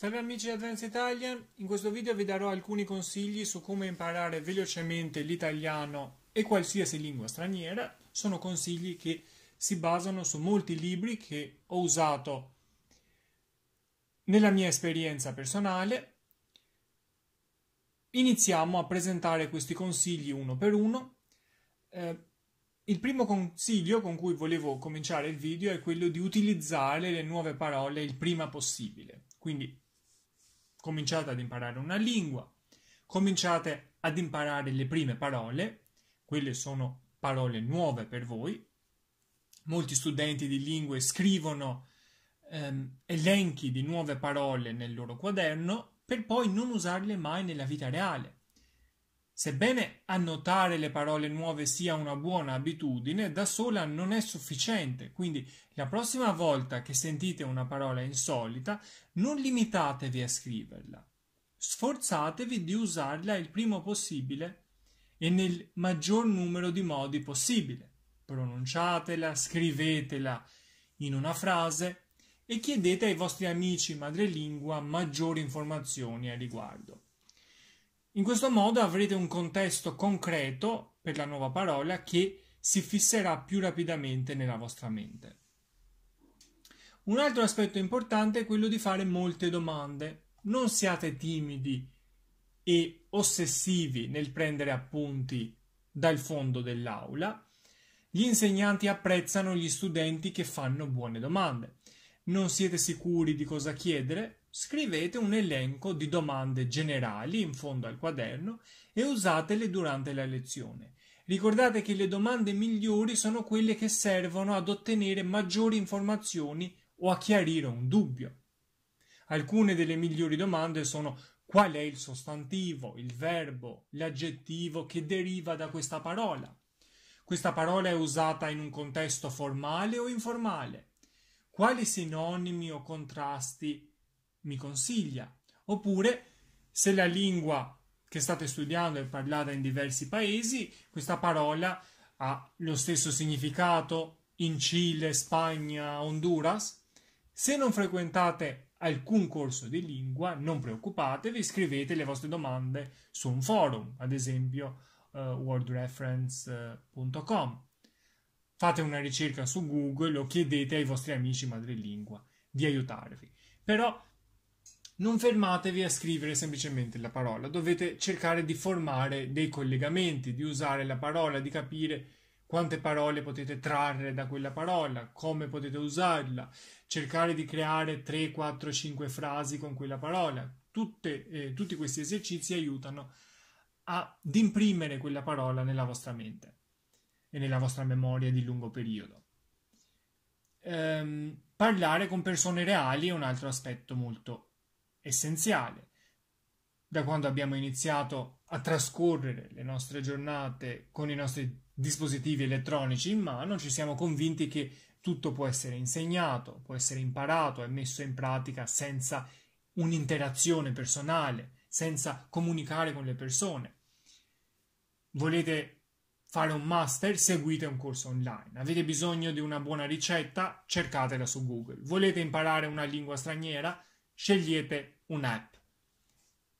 Salve amici di Advanced Italian, in questo video vi darò alcuni consigli su come imparare velocemente l'italiano e qualsiasi lingua straniera. Sono consigli che si basano su molti libri che ho usato nella mia esperienza personale. Iniziamo a presentare questi consigli uno per uno. Eh, il primo consiglio con cui volevo cominciare il video è quello di utilizzare le nuove parole il prima possibile. Quindi cominciate ad imparare una lingua, cominciate ad imparare le prime parole, quelle sono parole nuove per voi. Molti studenti di lingue scrivono ehm, elenchi di nuove parole nel loro quaderno per poi non usarle mai nella vita reale. Sebbene annotare le parole nuove sia una buona abitudine, da sola non è sufficiente, quindi la prossima volta che sentite una parola insolita, non limitatevi a scriverla. Sforzatevi di usarla il primo possibile e nel maggior numero di modi possibile. Pronunciatela, scrivetela in una frase e chiedete ai vostri amici madrelingua maggiori informazioni a riguardo. In questo modo avrete un contesto concreto per la nuova parola che si fisserà più rapidamente nella vostra mente. Un altro aspetto importante è quello di fare molte domande. Non siate timidi e ossessivi nel prendere appunti dal fondo dell'aula. Gli insegnanti apprezzano gli studenti che fanno buone domande. Non siete sicuri di cosa chiedere? Scrivete un elenco di domande generali in fondo al quaderno e usatele durante la lezione. Ricordate che le domande migliori sono quelle che servono ad ottenere maggiori informazioni o a chiarire un dubbio. Alcune delle migliori domande sono qual è il sostantivo, il verbo, l'aggettivo che deriva da questa parola. Questa parola è usata in un contesto formale o informale. Quali sinonimi o contrasti mi consiglia. Oppure, se la lingua che state studiando è parlata in diversi paesi, questa parola ha lo stesso significato in Cile, Spagna, Honduras. Se non frequentate alcun corso di lingua, non preoccupatevi, scrivete le vostre domande su un forum, ad esempio uh, eh, worldreference.com. Fate una ricerca su Google o chiedete ai vostri amici madrelingua di aiutarvi. Però non fermatevi a scrivere semplicemente la parola, dovete cercare di formare dei collegamenti, di usare la parola, di capire quante parole potete trarre da quella parola, come potete usarla, cercare di creare 3, 4, 5 frasi con quella parola. Tutte, eh, tutti questi esercizi aiutano ad imprimere quella parola nella vostra mente e nella vostra memoria di lungo periodo. Ehm, parlare con persone reali è un altro aspetto molto essenziale. Da quando abbiamo iniziato a trascorrere le nostre giornate con i nostri dispositivi elettronici in mano, ci siamo convinti che tutto può essere insegnato, può essere imparato e messo in pratica senza un'interazione personale, senza comunicare con le persone. Volete fare un master? Seguite un corso online. Avete bisogno di una buona ricetta? Cercatela su Google. Volete imparare una lingua straniera? scegliete un'app.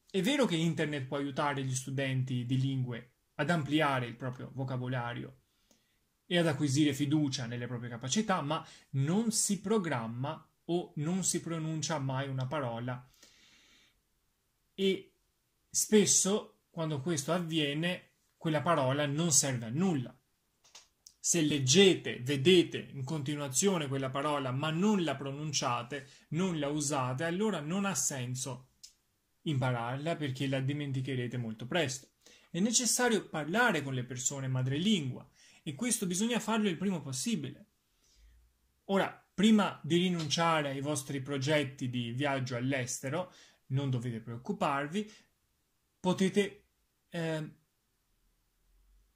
È vero che internet può aiutare gli studenti di lingue ad ampliare il proprio vocabolario e ad acquisire fiducia nelle proprie capacità, ma non si programma o non si pronuncia mai una parola. E spesso, quando questo avviene, quella parola non serve a nulla. Se leggete, vedete in continuazione quella parola ma non la pronunciate, non la usate, allora non ha senso impararla perché la dimenticherete molto presto. È necessario parlare con le persone madrelingua e questo bisogna farlo il primo possibile. Ora, prima di rinunciare ai vostri progetti di viaggio all'estero, non dovete preoccuparvi, potete eh,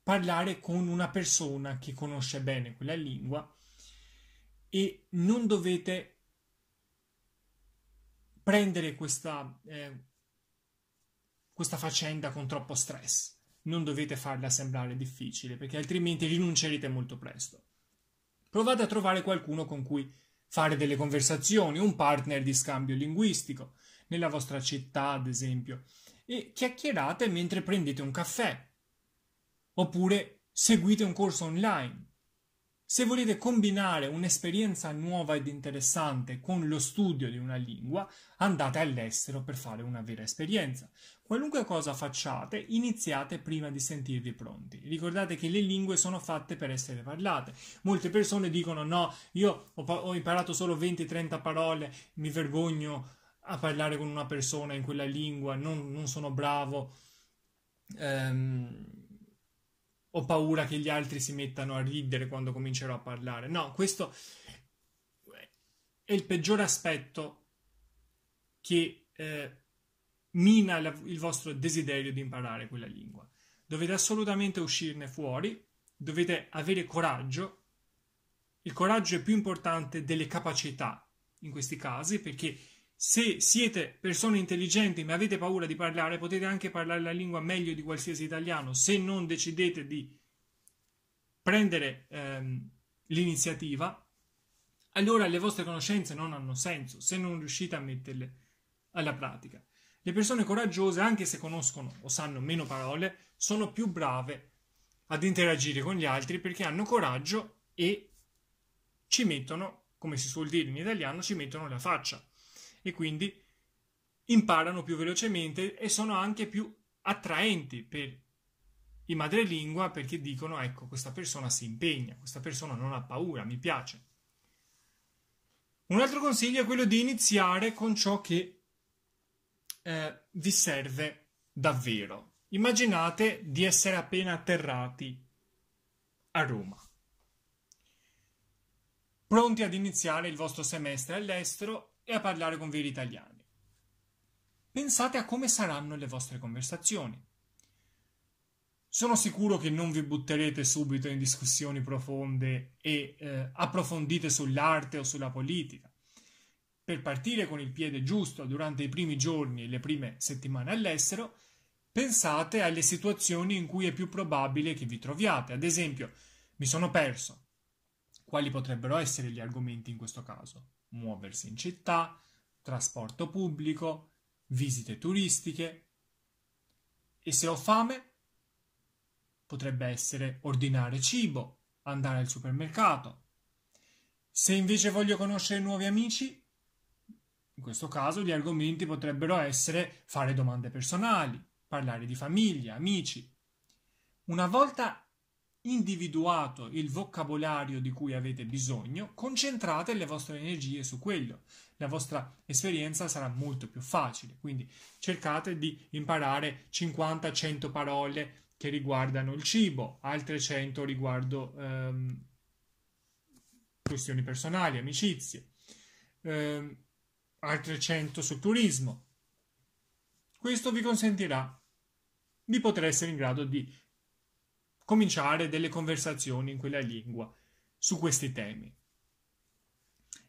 parlare con una persona che conosce bene quella lingua e non dovete prendere questa, eh, questa faccenda con troppo stress, non dovete farla sembrare difficile perché altrimenti rinuncerete molto presto. Provate a trovare qualcuno con cui fare delle conversazioni, un partner di scambio linguistico, nella vostra città ad esempio, e chiacchierate mentre prendete un caffè oppure seguite un corso online. Se volete combinare un'esperienza nuova ed interessante con lo studio di una lingua, andate all'estero per fare una vera esperienza. Qualunque cosa facciate, iniziate prima di sentirvi pronti. Ricordate che le lingue sono fatte per essere parlate. Molte persone dicono no, io ho, ho imparato solo 20-30 parole, mi vergogno a parlare con una persona in quella lingua, non, non sono bravo. Ehm, ho paura che gli altri si mettano a ridere quando comincerò a parlare. No, questo è il peggior aspetto che eh, mina la, il vostro desiderio di imparare quella lingua. Dovete assolutamente uscirne fuori, dovete avere coraggio. Il coraggio è più importante delle capacità in questi casi perché se siete persone intelligenti ma avete paura di parlare, potete anche parlare la lingua meglio di qualsiasi italiano. Se non decidete di prendere ehm, l'iniziativa, allora le vostre conoscenze non hanno senso se non riuscite a metterle alla pratica. Le persone coraggiose, anche se conoscono o sanno meno parole, sono più brave ad interagire con gli altri perché hanno coraggio e ci mettono, come si suol dire in italiano, ci mettono la faccia e quindi imparano più velocemente e sono anche più attraenti per i madrelingua perché dicono ecco questa persona si impegna, questa persona non ha paura, mi piace. Un altro consiglio è quello di iniziare con ciò che eh, vi serve davvero. Immaginate di essere appena atterrati a Roma, pronti ad iniziare il vostro semestre all'estero e a parlare con veri italiani. Pensate a come saranno le vostre conversazioni. Sono sicuro che non vi butterete subito in discussioni profonde e eh, approfondite sull'arte o sulla politica. Per partire con il piede giusto durante i primi giorni e le prime settimane all'estero, pensate alle situazioni in cui è più probabile che vi troviate. Ad esempio, mi sono perso. Quali potrebbero essere gli argomenti in questo caso? muoversi in città, trasporto pubblico, visite turistiche. E se ho fame, potrebbe essere ordinare cibo, andare al supermercato. Se invece voglio conoscere nuovi amici, in questo caso gli argomenti potrebbero essere fare domande personali, parlare di famiglia, amici. Una volta individuato il vocabolario di cui avete bisogno, concentrate le vostre energie su quello. La vostra esperienza sarà molto più facile, quindi cercate di imparare 50-100 parole che riguardano il cibo, altre 100 riguardo ehm, questioni personali, amicizie, ehm, altre 100 sul turismo. Questo vi consentirà di poter essere in grado di cominciare delle conversazioni in quella lingua su questi temi.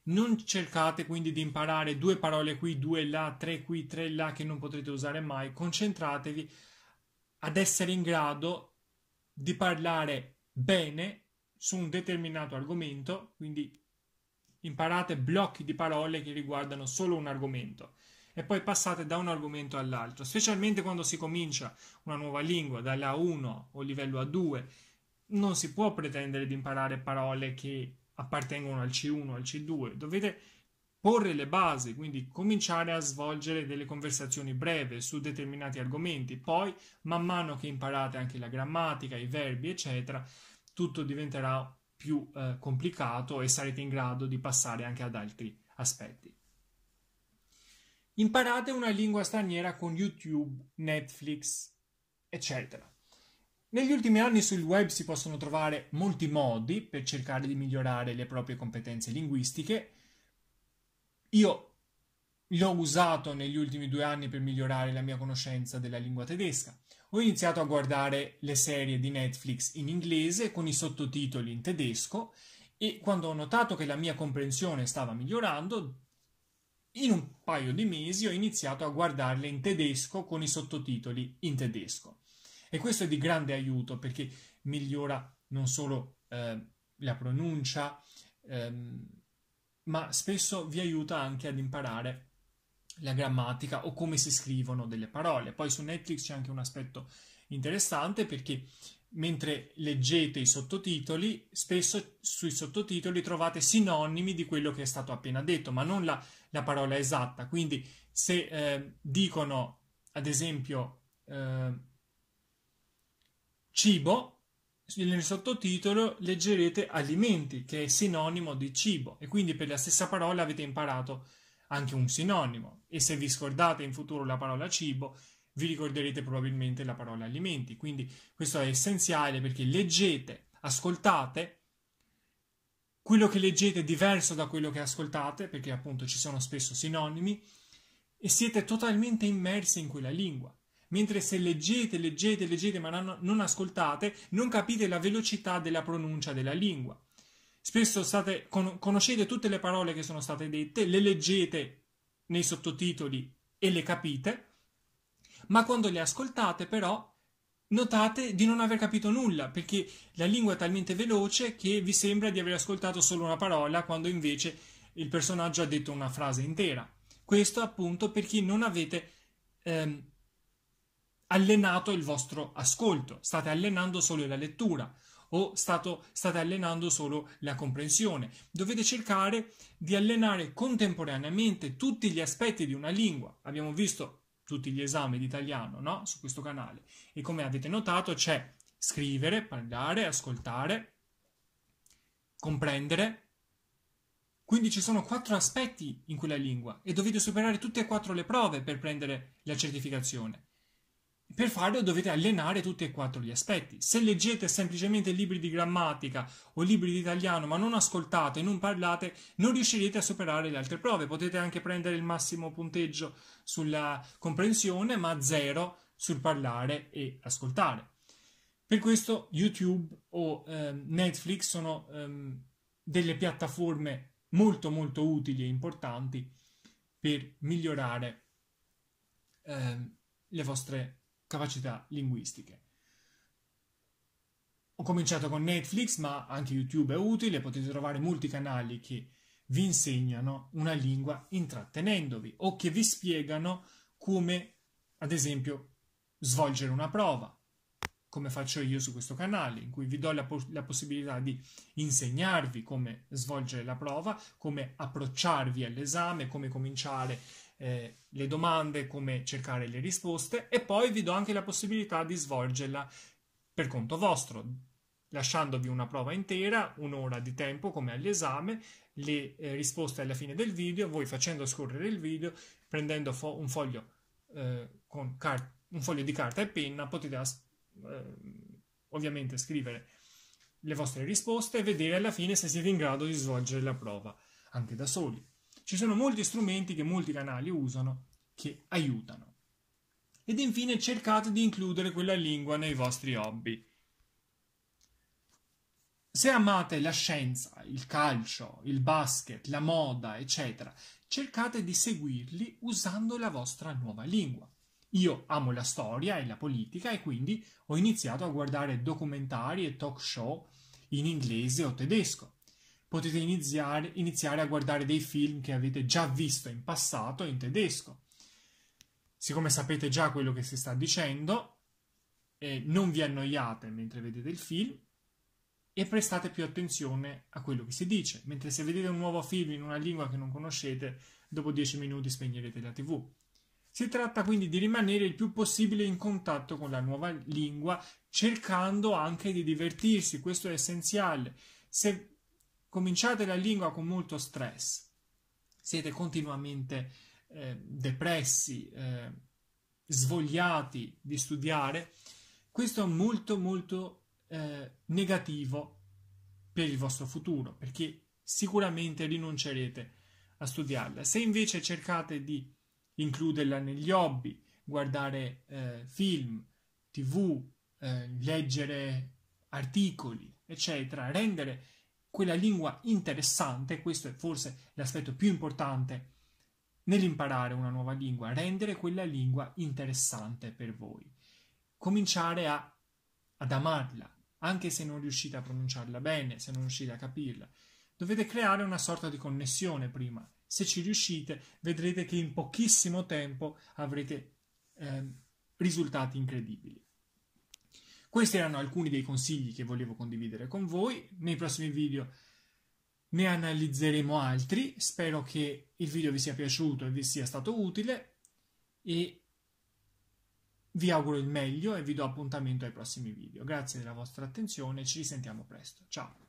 Non cercate quindi di imparare due parole qui, due là, tre qui, tre là che non potrete usare mai, concentratevi ad essere in grado di parlare bene su un determinato argomento, quindi imparate blocchi di parole che riguardano solo un argomento e poi passate da un argomento all'altro, specialmente quando si comincia una nuova lingua dalla 1 o livello A2, non si può pretendere di imparare parole che appartengono al C1 o al C2, dovete porre le basi, quindi cominciare a svolgere delle conversazioni breve su determinati argomenti, poi man mano che imparate anche la grammatica, i verbi, eccetera, tutto diventerà più eh, complicato e sarete in grado di passare anche ad altri aspetti. Imparate una lingua straniera con YouTube, Netflix, eccetera. Negli ultimi anni sul web si possono trovare molti modi per cercare di migliorare le proprie competenze linguistiche. Io l'ho usato negli ultimi due anni per migliorare la mia conoscenza della lingua tedesca. Ho iniziato a guardare le serie di Netflix in inglese con i sottotitoli in tedesco e quando ho notato che la mia comprensione stava migliorando, in un paio di mesi ho iniziato a guardarle in tedesco con i sottotitoli in tedesco. E questo è di grande aiuto perché migliora non solo eh, la pronuncia, ehm, ma spesso vi aiuta anche ad imparare la grammatica o come si scrivono delle parole. Poi su Netflix c'è anche un aspetto interessante perché mentre leggete i sottotitoli, spesso sui sottotitoli trovate sinonimi di quello che è stato appena detto, ma non la, la parola esatta. Quindi se eh, dicono, ad esempio, eh, cibo, nel sottotitolo leggerete alimenti, che è sinonimo di cibo, e quindi per la stessa parola avete imparato anche un sinonimo. E se vi scordate in futuro la parola cibo, vi ricorderete probabilmente la parola alimenti. Quindi questo è essenziale perché leggete, ascoltate, quello che leggete è diverso da quello che ascoltate, perché appunto ci sono spesso sinonimi, e siete totalmente immersi in quella lingua. Mentre se leggete, leggete, leggete, ma non, ascoltate, non capite la velocità della pronuncia della lingua. Spesso state, con, conoscete tutte le parole che sono state dette, le leggete nei sottotitoli e le capite, ma quando le ascoltate però notate di non aver capito nulla perché la lingua è talmente veloce che vi sembra di aver ascoltato solo una parola quando invece il personaggio ha detto una frase intera. Questo appunto perché non avete ehm, allenato il vostro ascolto, state allenando solo la lettura o stato, state allenando solo la comprensione. Dovete cercare di allenare contemporaneamente tutti gli aspetti di una lingua. Abbiamo visto tutti gli esami di italiano no? su questo canale e come avete notato c'è scrivere, parlare, ascoltare, comprendere. Quindi ci sono quattro aspetti in quella lingua e dovete superare tutte e quattro le prove per prendere la certificazione. Per farlo dovete allenare tutti e quattro gli aspetti. Se leggete semplicemente libri di grammatica o libri di italiano ma non ascoltate, non parlate, non riuscirete a superare le altre prove. Potete anche prendere il massimo punteggio sulla comprensione ma zero sul parlare e ascoltare. Per questo YouTube o ehm, Netflix sono ehm, delle piattaforme molto molto utili e importanti per migliorare ehm, le vostre capacità linguistiche. Ho cominciato con Netflix, ma anche YouTube è utile, potete trovare molti canali che vi insegnano una lingua intrattenendovi o che vi spiegano come, ad esempio, svolgere una prova, come faccio io su questo canale, in cui vi do la, po- la possibilità di insegnarvi come svolgere la prova, come approcciarvi all'esame, come cominciare eh, le domande, come cercare le risposte e poi vi do anche la possibilità di svolgerla per conto vostro, lasciandovi una prova intera, un'ora di tempo come all'esame, le eh, risposte alla fine del video, voi facendo scorrere il video, prendendo fo- un, foglio, eh, car- un, foglio, di carta e penna, potete as- eh, ovviamente scrivere le vostre risposte e vedere alla fine se siete in grado di svolgere la prova anche da soli. Ci sono molti strumenti che molti canali usano che aiutano. Ed infine cercate di includere quella lingua nei vostri hobby. Se amate la scienza, il calcio, il basket, la moda, eccetera, cercate di seguirli usando la vostra nuova lingua. Io amo la storia e la politica e quindi ho iniziato a guardare documentari e talk show in inglese o tedesco potete iniziare, iniziare a guardare dei film che avete già visto in passato in tedesco. Siccome sapete già quello che si sta dicendo, eh, non vi annoiate mentre vedete il film e prestate più attenzione a quello che si dice, mentre se vedete un nuovo film in una lingua che non conoscete, dopo 10 minuti spegnerete la TV. Si tratta quindi di rimanere il più possibile in contatto con la nuova lingua, cercando anche di divertirsi, questo è essenziale. Se cominciate la lingua con molto stress, siete continuamente eh, depressi, eh, svogliati di studiare, questo è molto molto eh, negativo per il vostro futuro, perché sicuramente rinuncerete a studiarla. Se invece cercate di includerla negli hobby, guardare eh, film, tv, eh, leggere articoli, eccetera, rendere quella lingua interessante, questo è forse l'aspetto più importante nell'imparare una nuova lingua, rendere quella lingua interessante per voi. Cominciare a, ad amarla, anche se non riuscite a pronunciarla bene, se non riuscite a capirla. Dovete creare una sorta di connessione prima. Se ci riuscite, vedrete che in pochissimo tempo avrete eh, risultati incredibili. Questi erano alcuni dei consigli che volevo condividere con voi. Nei prossimi video ne analizzeremo altri. Spero che il video vi sia piaciuto e vi sia stato utile e vi auguro il meglio e vi do appuntamento ai prossimi video. Grazie della vostra attenzione, ci risentiamo presto. Ciao!